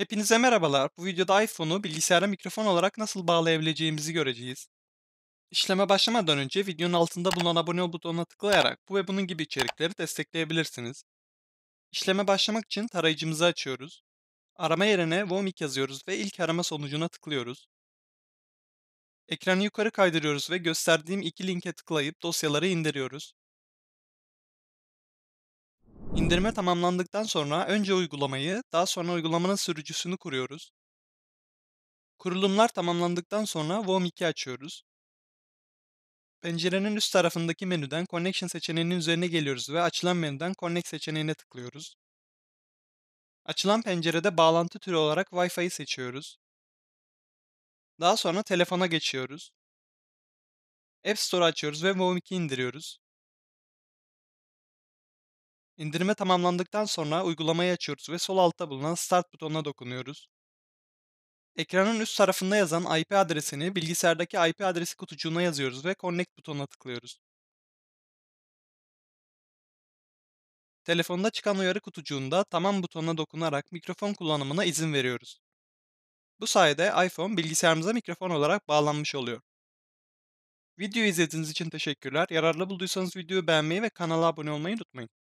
Hepinize merhabalar. Bu videoda iPhone'u bilgisayara mikrofon olarak nasıl bağlayabileceğimizi göreceğiz. İşleme başlamadan önce videonun altında bulunan abone ol butonuna tıklayarak bu ve bunun gibi içerikleri destekleyebilirsiniz. İşleme başlamak için tarayıcımızı açıyoruz. Arama yerine Vomik yazıyoruz ve ilk arama sonucuna tıklıyoruz. Ekranı yukarı kaydırıyoruz ve gösterdiğim iki linke tıklayıp dosyaları indiriyoruz. İndirme tamamlandıktan sonra önce uygulamayı, daha sonra uygulamanın sürücüsünü kuruyoruz. Kurulumlar tamamlandıktan sonra WOM 2 açıyoruz. Pencerenin üst tarafındaki menüden Connection seçeneğinin üzerine geliyoruz ve açılan menüden Connect seçeneğine tıklıyoruz. Açılan pencerede bağlantı türü olarak Wi-Fi'yi seçiyoruz. Daha sonra telefona geçiyoruz. App Store açıyoruz ve WOM 2 indiriyoruz. İndirme tamamlandıktan sonra uygulamayı açıyoruz ve sol altta bulunan Start butonuna dokunuyoruz. Ekranın üst tarafında yazan IP adresini bilgisayardaki IP adresi kutucuğuna yazıyoruz ve Connect butonuna tıklıyoruz. Telefonda çıkan uyarı kutucuğunda Tamam butonuna dokunarak mikrofon kullanımına izin veriyoruz. Bu sayede iPhone bilgisayarımıza mikrofon olarak bağlanmış oluyor. Videoyu izlediğiniz için teşekkürler. Yararlı bulduysanız videoyu beğenmeyi ve kanala abone olmayı unutmayın.